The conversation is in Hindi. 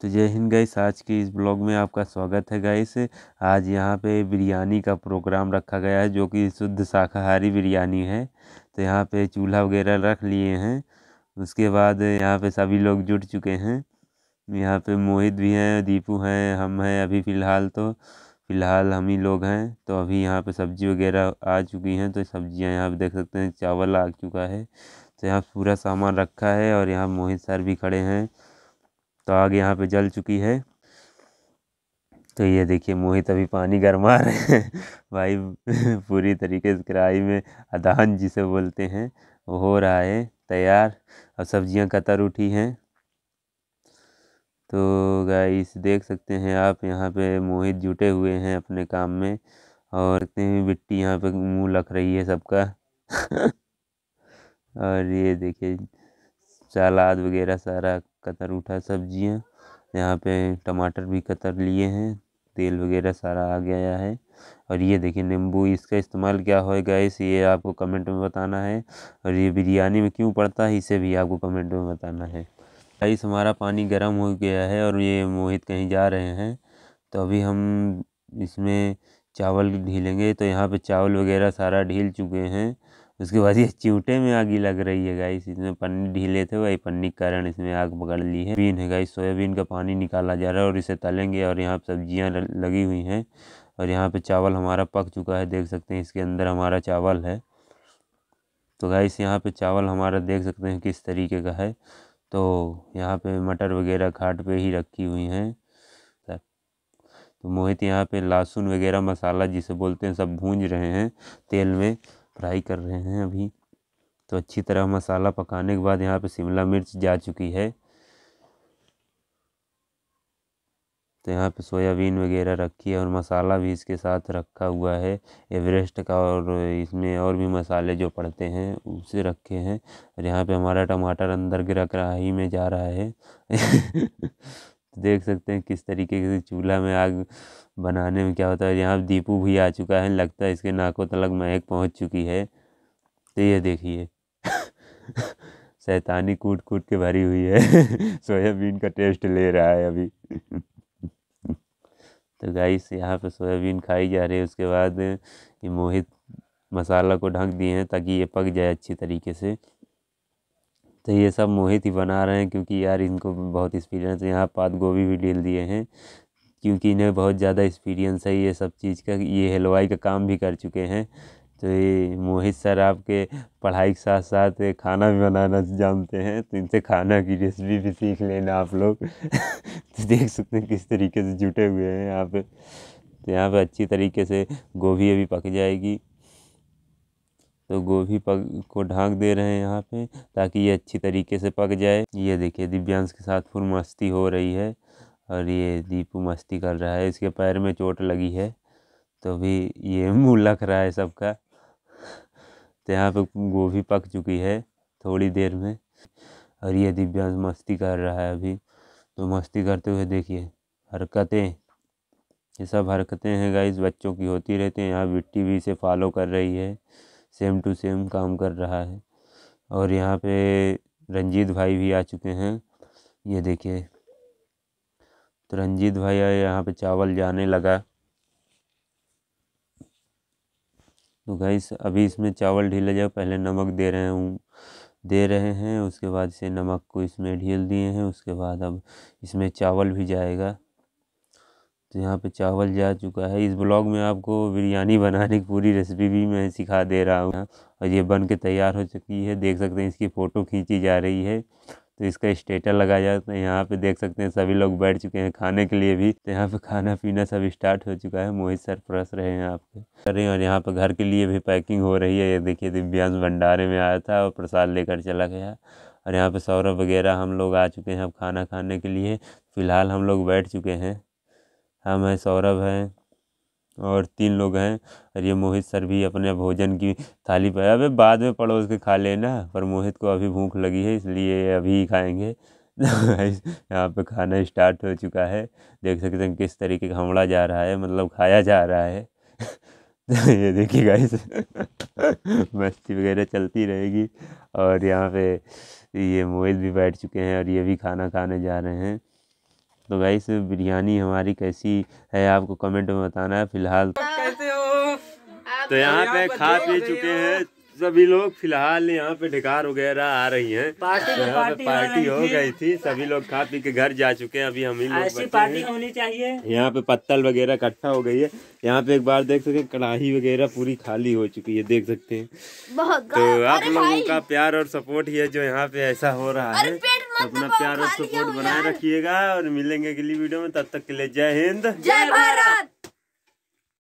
तो जय हिंद गाइस आज के इस ब्लॉग में आपका स्वागत है गाइस आज यहाँ पे बिरयानी का प्रोग्राम रखा गया है जो कि शुद्ध शाकाहारी बिरयानी है तो यहाँ पे चूल्हा वगैरह रख लिए हैं उसके बाद यहाँ पे सभी लोग जुट चुके हैं यहाँ पे मोहित भी हैं दीपू हैं हम हैं अभी फ़िलहाल तो फ़िलहाल हम ही लोग हैं तो अभी यहाँ पर सब्ज़ी वगैरह आ चुकी हैं तो सब्ज़ियाँ यहाँ पर देख सकते हैं चावल आ चुका है तो यहाँ पूरा सामान रखा है और यहाँ मोहित सर भी खड़े हैं तो आग यहाँ पे जल चुकी है तो ये देखिए मोहित अभी पानी गरमा रहे हैं भाई पूरी तरीके से कढ़ाई में अदान जिसे बोलते हैं वो हो रहा है तैयार अब सब्जियाँ कतर उठी हैं तो गाइस देख सकते हैं आप यहाँ पे मोहित जुटे हुए हैं अपने काम में और इतनी भी मिट्टी यहाँ पे मुंह लख रही है सबका और ये देखिए सलाद वगैरह सारा कतर उठा सब्जियां यहाँ पे टमाटर भी कतर लिए हैं तेल वगैरह सारा आ गया है और ये देखिए नींबू इसका इस्तेमाल क्या होएगा इस ये आपको कमेंट में बताना है और ये बिरयानी में क्यों पड़ता है इसे भी आपको कमेंट में बताना है राइस हमारा पानी गर्म हो गया है और ये मोहित कहीं जा रहे हैं तो अभी हम इसमें चावल ढीलेंगे तो यहाँ पे चावल वगैरह सारा ढील चुके हैं उसके बाद ये चिवटे में आग ही लग रही है गाइस इसमें पन्नी ढीले थे वही पन्नी के कारण इसमें आग पकड़ ली है बीन है गाइस सोयाबीन का पानी निकाला जा रहा है और इसे तलेंगे और यहाँ सब्जियाँ लगी हुई हैं और यहाँ पे चावल हमारा पक चुका है देख सकते हैं इसके अंदर हमारा चावल है तो गाइस यहाँ पे चावल हमारा देख सकते हैं किस तरीके का है तो यहाँ पे मटर वगैरह घाट पर ही रखी हुई हैं तो मोहित यहाँ पे लहसुन वगैरह मसाला जिसे बोलते हैं सब भूंज रहे हैं तेल में फ्राई कर रहे हैं अभी तो अच्छी तरह मसाला पकाने के बाद यहाँ पे शिमला मिर्च जा चुकी है तो यहाँ पे सोयाबीन वगैरह रखी है और मसाला भी इसके साथ रखा हुआ है एवरेस्ट का और इसमें और भी मसाले जो पड़ते हैं उसे रखे हैं और यहाँ पे हमारा टमाटर अंदर गिर कढ़ाई में जा रहा है देख सकते हैं किस तरीके से चूल्हा में आग बनाने में क्या होता है यहाँ दीपू भी आ चुका है लगता है इसके नाकों तलक महक पहुँच चुकी है तो ये देखिए शैतानी कूट कूट के भरी हुई है सोयाबीन का टेस्ट ले रहा है अभी तो गाइस यहाँ पे सोयाबीन खाई जा रही है उसके बाद ये मोहित मसाला को ढक दिए हैं ताकि ये पक जाए अच्छी तरीके से तो ये सब मोहित ही बना रहे हैं क्योंकि यार इनको बहुत एक्सपीरियंस है यहाँ पात गोभी भी डील दिए हैं क्योंकि इन्हें बहुत ज़्यादा एक्सपीरियंस है ये सब चीज़ का ये हलवाई का काम भी कर चुके हैं तो ये मोहित सर आपके पढ़ाई के साथ साथ खाना भी बनाना जानते हैं तो इनसे खाना की रेसिपी भी सीख लेना आप लोग तो देख सकते हैं किस तरीके से जुटे हुए हैं यहाँ पे तो यहाँ पे अच्छी तरीके से गोभी अभी पक जाएगी तो गोभी पक को ढाँक दे रहे हैं यहाँ पे ताकि ये अच्छी तरीके से पक जाए ये देखिए दिव्यांश के साथ फुल मस्ती हो रही है और ये दीपू मस्ती कर रहा है इसके पैर में चोट लगी है तो भी ये मुँह लख रहा है सबका तो यहाँ पे गोभी पक चुकी है थोड़ी देर में और ये दिव्यांश मस्ती कर रहा है अभी तो मस्ती करते हुए देखिए हरकतें ये सब हरकतें हैं गाइस बच्चों की होती रहती हैं यहाँ बिट्टी भी इसे फॉलो कर रही है सेम टू सेम काम कर रहा है और यहाँ पे रंजीत भाई भी आ चुके हैं ये देखिए तो रंजीत भाई यहाँ पे चावल जाने लगा तो गैस अभी इसमें चावल ढीला जाओ पहले नमक दे रहे हूँ दे रहे हैं उसके बाद से नमक को इसमें ढील दिए हैं उसके बाद अब इसमें चावल भी जाएगा तो यहाँ पे चावल जा चुका है इस ब्लॉग में आपको बिरयानी बनाने की पूरी रेसिपी भी मैं सिखा दे रहा हूँ और ये बन के तैयार हो चुकी है देख सकते हैं इसकी फ़ोटो खींची जा रही है तो इसका स्टेटस लगाया जाता है यहाँ पे देख सकते हैं सभी लोग बैठ चुके हैं खाने के लिए भी तो यहाँ पे खाना पीना सब स्टार्ट हो चुका है मोहित सर परस रहे हैं आपके हैं और यहाँ पे घर के लिए भी पैकिंग हो रही है ये देखिए दिव्यांश भंडारे में आया था और प्रसाद लेकर चला गया और यहाँ पे सौरभ वगैरह हम लोग आ चुके हैं अब खाना खाने के लिए फ़िलहाल हम लोग बैठ चुके हैं हम हैं सौरभ हैं और तीन लोग हैं और ये मोहित सर भी अपने भोजन की थाली पर अबे बाद में पड़ोस के खा लेना पर मोहित को अभी भूख लगी है इसलिए अभी ही खाएंगे यहाँ पे खाना स्टार्ट हो चुका है देख सकते हैं किस तरीके का हमला जा रहा है मतलब खाया जा रहा है ये देखिए गाइस मस्ती वगैरह चलती रहेगी और यहाँ पे ये मोहित भी बैठ चुके हैं और ये भी खाना खाने जा रहे हैं तो गाइस बिरयानी हमारी कैसी है आपको कमेंट में बताना है फिलहाल तो- कैसे हो तो यहाँ पे खा पी चुके हैं सभी लोग फिलहाल यहाँ पे ढिकार वगैरह आ रही हैं पार्टी यहाँ पे पार्टी हो गई थी सभी लोग खा पी के घर जा चुके हैं अभी हम ही लोग पार्टी होनी चाहिए यहाँ पे पत्तल वगैरह इकट्ठा हो गई है यहाँ पे एक बार देख सकते हैं कढ़ाई वगैरह पूरी खाली हो चुकी है देख सकते हैं तो आप लोगों का प्यार और सपोर्ट ही है जो यहाँ पे ऐसा हो रहा है अपना प्यार और सपोर्ट बनाए रखिएगा और मिलेंगे अगली वीडियो में तब तक के लिए जय हिंद जय भारत